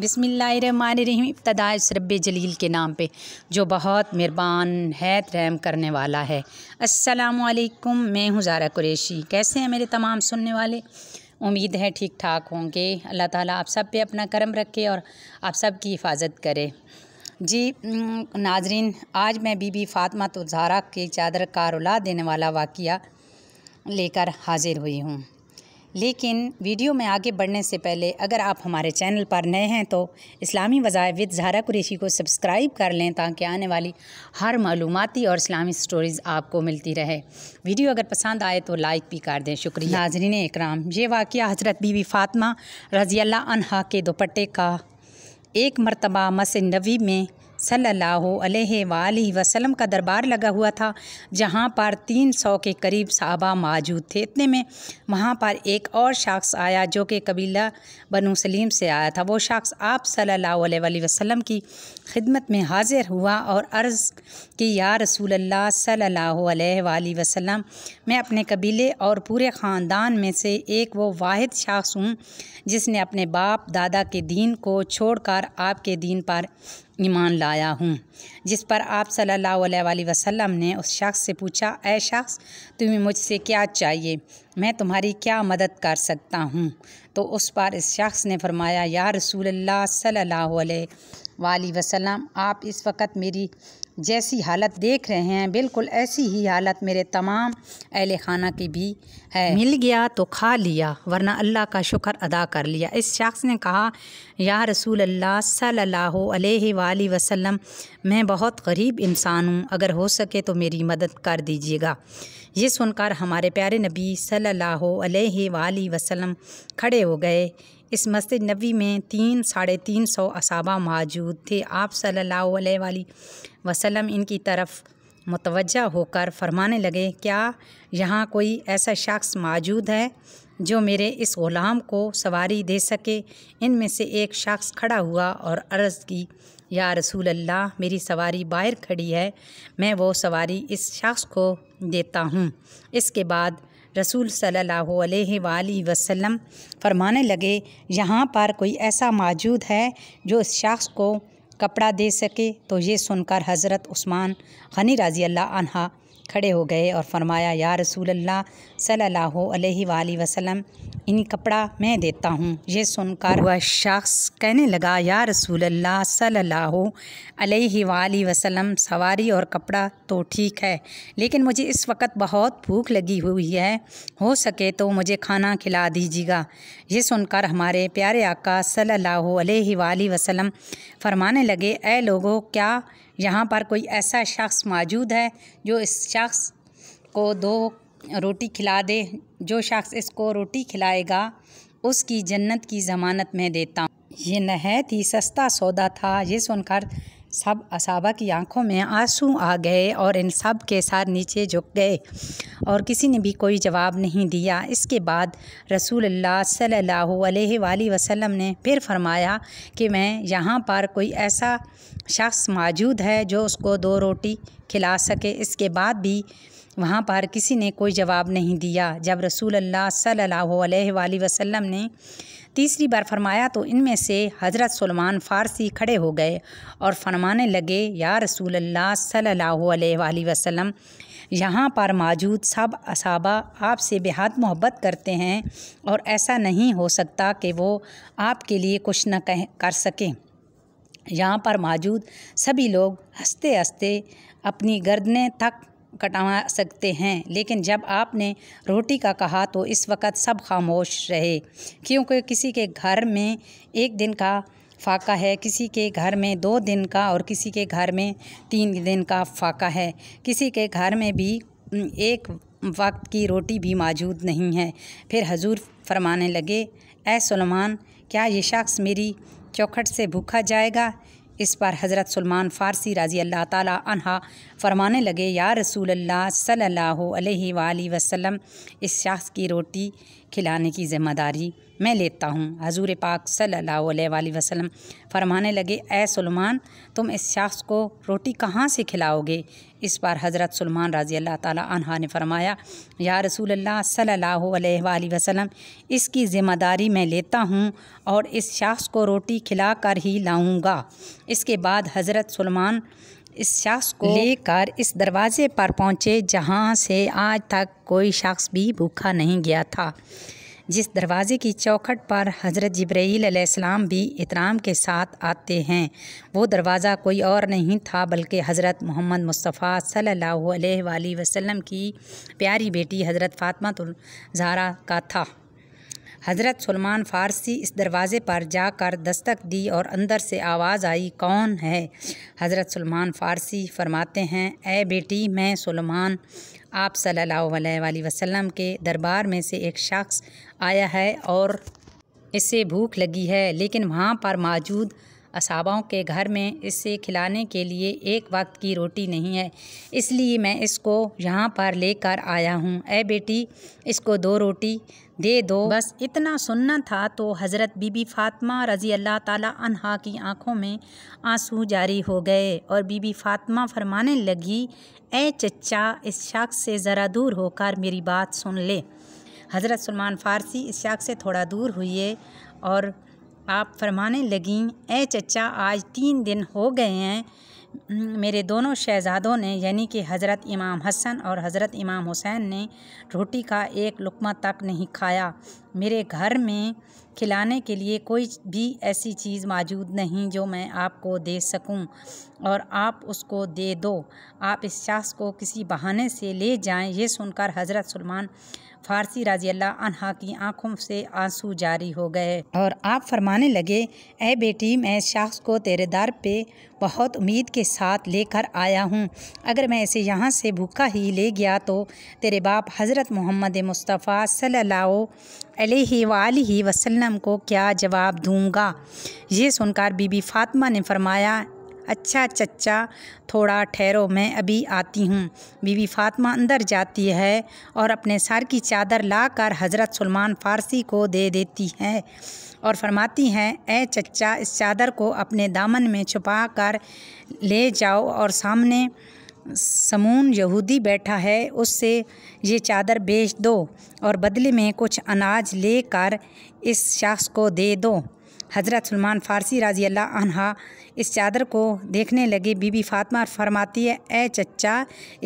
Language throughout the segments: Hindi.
बिसमीम इब्तदाज रब जलील के नाम पे जो बहुत मेहरबान है रहम करने वाला है असलकुम मैं हूँ जारा कुरेशी कैसे हैं मेरे तमाम सुनने वाले उम्मीद है ठीक ठाक होंगे अल्लाह ताला आप सब पे अपना करम रखे और आप सब की हिफाजत करे जी नाजरीन आज मैं बीबी फ़ातिमा तो जारा की चादर का रुला देने वाला वाक़ लेकर हाजिर हुई हूँ लेकिन वीडियो में आगे बढ़ने से पहले अगर आप हमारे चैनल पर नए हैं तो इस्लामी वज़ाय विद जहरा कुरेशी को सब्सक्राइब कर लें ताकि आने वाली हर मालूमती और इस्लामी स्टोरीज़ आपको मिलती रहे वीडियो अगर पसंद आए तो लाइक भी कर दें शुक्रिया नाजरीन इकराम ये वाक़ हज़रत बीवी फातमा रज़ी अल्लाह के दोपट्टे का एक मरतबा मस नबी में सल्लल्लाहु अलैहि वसल्लम का दरबार लगा हुआ था जहाँ पर तीन सौ के करीब साहबा मौजूद थे इतने में वहाँ पर एक और शख्स आया जो कि कबीला बनु सलीम से आया था वो शख्स आप सल्लल्लाहु अलैहि वसल्लम की खिदमत में हाजिर हुआ और अर्ज़ की या रसूल अल्लाह सल्लल्लाहु अलैहि वसल्लम मैं अपने कबीले और पूरे ख़ानदान में से एक वो वाहिद शख्स हूँ जिसने अपने बाप दादा के दीन को छोड़कर आपके दीन पर ईमान लाया हूँ जिस पर आप सल्लल्लाहु अलैहि वसल्लम ने उस शख्स से पूछा ए शख्स तुम्हें मुझसे क्या चाहिए मैं तुम्हारी क्या मदद कर सकता हूँ तो उस पर इस शख्स ने फरमाया या रसूल अल्लाह सल्लल्लाहु अलैहि वसल्लम आप इस वक्त मेरी जैसी हालत देख रहे हैं बिल्कुल ऐसी ही हालत मेरे तमाम अहल खाना की भी है मिल गया तो खा लिया वरना अल्लाह का शुक्र अदा कर लिया इस शख्स ने कहा या रसूल अल्लाह सल अलैहि वसल्लम मैं बहुत गरीब इंसान हूँ अगर हो सके तो मेरी मदद कर दीजिएगा ये सुनकर हमारे प्यारे नबी सल्लल्लाहु अलैहि खड़े हो गए इस मस्जिद नबी में तीन साढ़े तीन सौ असाबा मौजूद थे आप सल्लल्लाहु अलैहि वसल्लम इनकी तरफ मुतवज़ा होकर फरमाने लगे क्या यहाँ कोई ऐसा शख्स मौजूद है जो मेरे इस ग़ुलाम को सवारी दे सके इनमें से एक शख्स खड़ा हुआ और अर्ज़ की या रसूल अल्लाह मेरी सवारी बाहर खड़ी है मैं वो सवारी इस शख्स को देता हूँ इसके बाद रसूल सल्ला वसम फरमाने लगे यहाँ पर कोई ऐसा मौजूद है जो इस शख्स को कपड़ा दे सके तो ये सुनकर हज़रत उस्मान गनी राजी अल्लाह खड़े हो गए और फरमाया या रसूल अल्लाह सल्लल्लाहु अलैहि वसल्लम इन कपड़ा मैं देता हूँ ये सुनकर वह शख्स कहने लगा या रसूल अल्लाह सल्लल्लाहु अलैहि वसल्लम सवारी और कपड़ा तो ठीक है लेकिन मुझे इस वक्त बहुत भूख लगी हुई है हो सके तो मुझे खाना खिला दीजिएगा ये सुनकर हमारे प्यारे आका सल्लल्लाहु अलैहि वसलम फरमाने लगे ए लोगों क्या यहाँ पर कोई ऐसा शख्स मौजूद है जो इस शख्स को दो रोटी खिला दे जो शख्स इसको रोटी खिलाएगा उसकी जन्नत की ज़मानत में देता हूँ ये नहत ही सस्ता सौदा था ये सुनकर सब असाबा की आंखों में आंसू आ गए और इन सब के साथ नीचे झुक गए और किसी ने भी कोई जवाब नहीं दिया इसके बाद रसूल सल्लल्लाहु अलैहि वसल्लम ने फिर फरमाया कि मैं यहाँ पर कोई ऐसा शख्स मौजूद है जो उसको दो रोटी खिला सके इसके बाद भी वहाँ पर किसी ने कोई जवाब नहीं दिया जब रसूल सल्ला अलैहि ने तीसरी बार फरमाया तो इनमें से हज़रत सलमान फ़ारसी खड़े हो गए और फरमाने लगे या रसूल सल्ला वसम यहाँ पर मौजूद सब असाबा आपसे बेहद मोहब्बत करते हैं और ऐसा नहीं हो सकता कि वो आपके लिए कुछ न कह कर सकें यहाँ पर मौजूद सभी लोग हंसते हंसते अपनी गर्दनें तक कटवा सकते हैं लेकिन जब आपने रोटी का कहा तो इस वक्त सब खामोश रहे क्योंकि किसी के घर में एक दिन का फाका है किसी के घर में दो दिन का और किसी के घर में तीन दिन का फाका है किसी के घर में भी एक वक्त की रोटी भी मौजूद नहीं है फिर हजूर फरमाने लगे ए सलमान क्या ये शख्स मेरी चौखट से भूखा जाएगा इस पर हज़रत सलमान फ़ारसी राजी अल्लाह तहा फरमाने लगे या रसूल अल्लाह सल्लल्लाहु अलैहि वसल्लम इस शख्स की रोटी खिलाने की ज़िम्मेदारी मैं लेता हूँ हजूर पाक सल्ला वसलम फरमाने लगे ए सलमान तुम इस शख्स को रोटी कहाँ से खिलाओगे इस बार हज़रत सलमान रज़ी अल्लाह तहा ने फरमाया या रसूल अल्लाह सल्ला वसलम इसकी ज़िम्मेदारी मैं लेता हूँ और इस शख्स को रोटी खिला कर ही लाऊँगा इसके बाद हज़रत सलमान इस शख्स को लेकर इस दरवाज़े पर पहुँचे जहाँ से आज तक कोई शख्स भी भूखा नहीं गया था जिस दरवाज़े की चौखट पर हज़रत जब्राईसम भी इतराम के साथ आते हैं वो दरवाज़ा कोई और नहीं था बल्कि हज़रत मोहम्मद मुस्तफ़ा सल्लल्लाहु अलैहि वसल्लम की प्यारी बेटी हज़रत फ़ातमा जहरा का था हज़रत सलमान फ़ारसी इस दरवाज़े पर जाकर दस्तक दी और अंदर से आवाज़ आई कौन है हज़रत सलमान फ़ारसी फरमाते हैं ए बेटी मैं सलमान आप सल्ला वसम के दरबार में से एक शख्स आया है और इसे भूख लगी है लेकिन वहाँ पर मौजूद असाबाओं के घर में इसे खिलाने के लिए एक वक्त की रोटी नहीं है इसलिए मैं इसको यहाँ पर लेकर आया हूँ ए बेटी इसको दो रोटी दे दो बस इतना सुनना था तो हज़रत बीबी फातमा रज़ी अल्लाह ताला अनहा की आंखों में आंसू जारी हो गए और बीबी फातमा फरमाने लगी ए चचा इस शख्स से ज़रा दूर होकर मेरी बात सुन ले हज़रत सलमान फ़ारसी इस शख्स से थोड़ा दूर हुई और आप फरमाने लगीं ए चचा आज तीन दिन हो गए हैं मेरे दोनों शहजादों ने यानी कि हज़रत इमाम हसन और हज़रत इमाम हुसैन ने रोटी का एक लुकमा तक नहीं खाया मेरे घर में खिलाने के लिए कोई भी ऐसी चीज़ मौजूद नहीं जो मैं आपको दे सकूं और आप उसको दे दो आप इस शख्स को किसी बहाने से ले जाएं ये सुनकर हज़रत सलमान फारसी राजी अल्लाह अनहा की आंखों से आंसू जारी हो गए और आप फरमाने लगे ए बेटी मैं इस शख्स को तेरे दर पे बहुत उम्मीद के साथ लेकर आया हूँ अगर मैं इसे यहाँ से भूखा ही ले गया तो तेरे बाप हज़रत मोहम्मद मुस्तफ़ा सल्ला वसल्लम को क्या जवाब दूँगा ये सुनकर बीबी फातिमा ने फरमाया अच्छा चचा थोड़ा ठहरो मैं अभी आती हूँ बीवी फातमा अंदर जाती है और अपने सर की चादर लाकर हज़रत सलमान फ़ारसी को दे देती है और फरमाती हैं ए चचा इस चादर को अपने दामन में छुपा कर ले जाओ और सामने समून यहूदी बैठा है उससे ये चादर बेच दो और बदले में कुछ अनाज लेकर इस शख्स को दे दो हज़रत सलमान फ़ारसी राजी अल्लाह अनहा इस चादर को देखने लगे बीबी फातमा फरमाती है ए चचा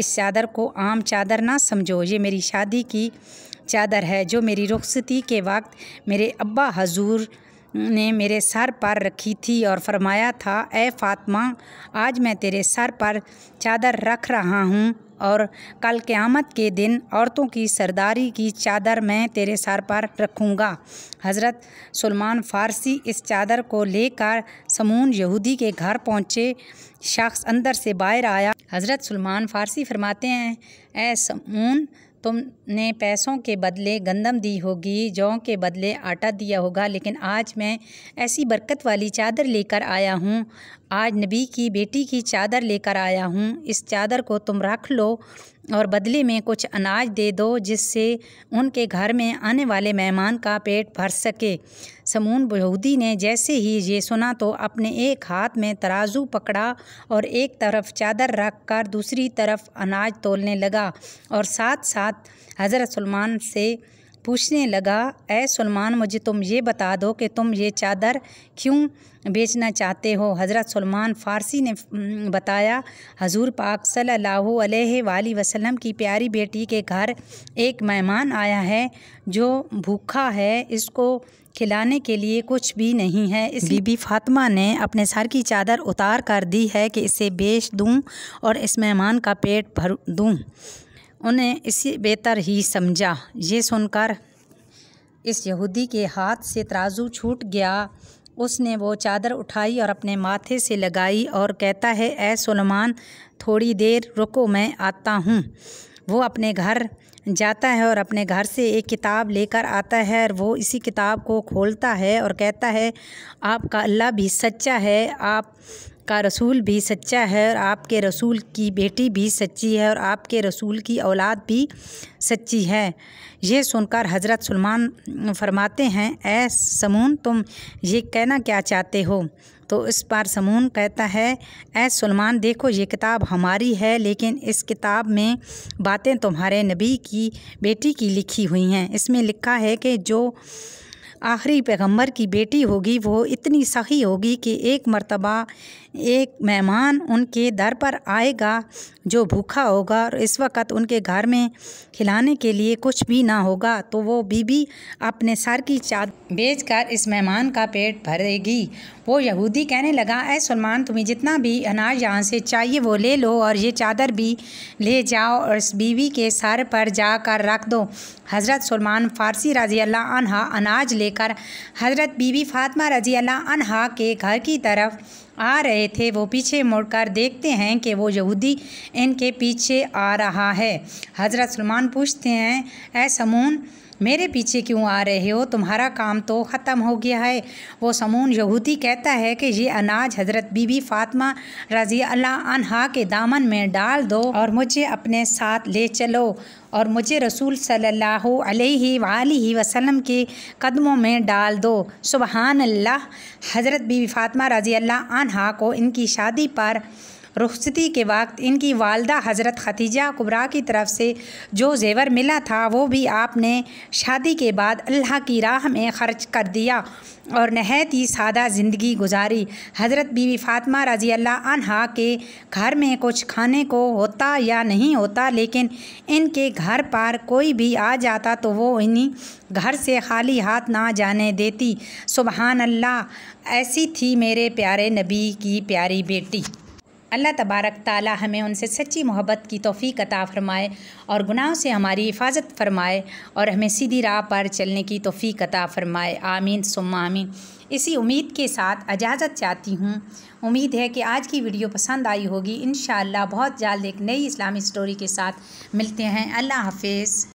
इस चादर को आम चादर ना समझो ये मेरी शादी की चादर है जो मेरी रुखसती के वक्त मेरे अब्बा हजूर ने मेरे सर पर रखी थी और फरमाया था ए फातमा आज मैं तेरे सर पर चादर रख रहा हूँ और कल क़्यामत के दिन औरतों की सरदारी की चादर मैं तेरे सर पर रखूँगा हज़रत सलमान फ़ारसी इस चादर को लेकर समून यहूदी के घर पहुँचे शख्स अंदर से बाहर आया हज़रत सलमान फ़ारसी फरमाते हैं ए समून तुमने पैसों के बदले गंदम दी होगी जौ के बदले आटा दिया होगा लेकिन आज मैं ऐसी बरकत वाली चादर लेकर आया हूँ आज नबी की बेटी की चादर लेकर आया हूँ इस चादर को तुम रख लो और बदले में कुछ अनाज दे दो जिससे उनके घर में आने वाले मेहमान का पेट भर सके समून बहूदी ने जैसे ही ये सुना तो अपने एक हाथ में तराजू पकड़ा और एक तरफ चादर रख कर दूसरी तरफ अनाज तोलने लगा और साथ साथ हज़रत सलमान से पूछने लगा ए सलमान मुझे तुम ये बता दो कि तुम ये चादर क्यों बेचना चाहते हो हज़रत सलमान फ़ारसी ने बताया हजूर पाक सल्लल्लाहु अलैहि वसल्लम की प्यारी बेटी के घर एक मेहमान आया है जो भूखा है इसको खिलाने के लिए कुछ भी नहीं है इस बीबी फातिमा ने अपने सर की चादर उतार कर दी है कि इसे बेच दूं और इस मेहमान का पेट भर दूं उन्हें इसे बेहतर ही समझा ये सुनकर इस यहूदी के हाथ से तराजू छूट गया उसने वो चादर उठाई और अपने माथे से लगाई और कहता है ऐ सुलेमान थोड़ी देर रुको मैं आता हूँ वो अपने घर जाता है और अपने घर से एक किताब लेकर आता है और वो इसी किताब को खोलता है और कहता है आपका अल्लाह भी सच्चा है आप का रसूल भी सच्चा है और आपके रसूल की बेटी भी सच्ची है और आपके रसूल की औलाद भी सच्ची है यह सुनकर हज़रत सलमान फरमाते हैं ए समून तुम ये कहना क्या चाहते हो तो इस बार समून कहता है ए सलमान देखो ये किताब हमारी है लेकिन इस किताब में बातें तुम्हारे नबी की बेटी की लिखी हुई हैं इसमें लिखा है कि जो आखिरी पैगंबर की बेटी होगी वो इतनी सही होगी कि एक मर्तबा एक मेहमान उनके दर पर आएगा जो भूखा होगा और इस वक्त उनके घर में खिलाने के लिए कुछ भी ना होगा तो वो बीबी अपने सर की चाद कर इस मेहमान का पेट भरेगी वो यहूदी कहने लगा ऐ सलमान तुम्हें जितना भी अनाज यहाँ से चाहिए वो ले लो और ये चादर भी ले जाओ और इस बीवी के सर पर जाकर रख दो हज़रत सलमान फ़ारसी रजी अल्लाह अनहा अनाज लेकर हज़रत बीवी फातमा रजी अल्लाह अनहा के घर की तरफ आ रहे थे वो पीछे मुड़कर देखते हैं कि वो यहूदी इनके पीछे आ रहा है हज़रत सलमान पूछते हैं ऐ समून मेरे पीछे क्यों आ रहे हो तुम्हारा काम तो ख़त्म हो गया है वो समून यहूदी कहता है कि ये अनाज हज़रत बीबी फातमा रज़ी अल्लाह अनहा के दामन में डाल दो और मुझे अपने साथ ले चलो और मुझे रसूल सल्लल्लाहु अलैहि वसल्लम के कदमों में डाल दो सुबहानल्ला हज़रत बीबी फातमा रज़ी अल्लाह अनहा को इनकी शादी पर रुखसती के वक्त इनकी वालदा हज़रत खतीजा कुबरा की तरफ से जो जेवर मिला था वो भी आपने शादी के बाद अल्लाह की राह में ख़र्च कर दिया और नहायत ही सादा ज़िंदगी गुजारी हज़रत बीवी फातमा रजी अल्लाह अनहा के घर में कुछ खाने को होता या नहीं होता लेकिन इनके घर पर कोई भी आ जाता तो वो इन्हीं घर से खाली हाथ ना जाने देती सुबहानल्ला ऐसी थी मेरे प्यारे नबी की प्यारी बेटी अल्लाह तबारक ताली हमें उनसे सच्ची मोहब्बत की तोफ़ी अता फ़रमाए और गुनाहों से हमारी हिफाजत फ़रमाए और हमें सीधी राह पर चलने की तोफ़ी अता फ़रमाए आमीन सुम आमीन इसी उम्मीद के साथ इजाज़त चाहती हूँ उम्मीद है कि आज की वीडियो पसंद आई होगी इन बहुत जल्द एक नई इस्लामी स्टोरी के साथ मिलते हैं अल्लाह हाफिज़